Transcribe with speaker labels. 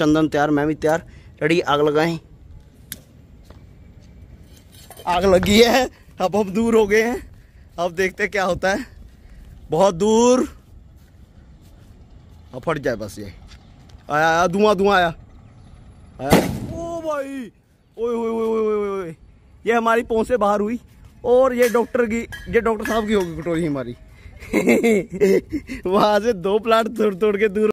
Speaker 1: चंदन तैयार मैं भी तैयार रेडी आग लगाए
Speaker 2: आग लगी है अब हम दूर हो गए हैं अब देखते क्या होता है बहुत दूर अब फट जाए बस ये आया आया धुआं धुआं आया आया ओ भाई ओए ओए ओए ओए ओए ओए ये हमारी पहुँच से बाहर हुई और ये डॉक्टर की ये डॉक्टर साहब की होगी कटोरी हमारी वहां से दो प्लाट तोड़ तोड़ के दूर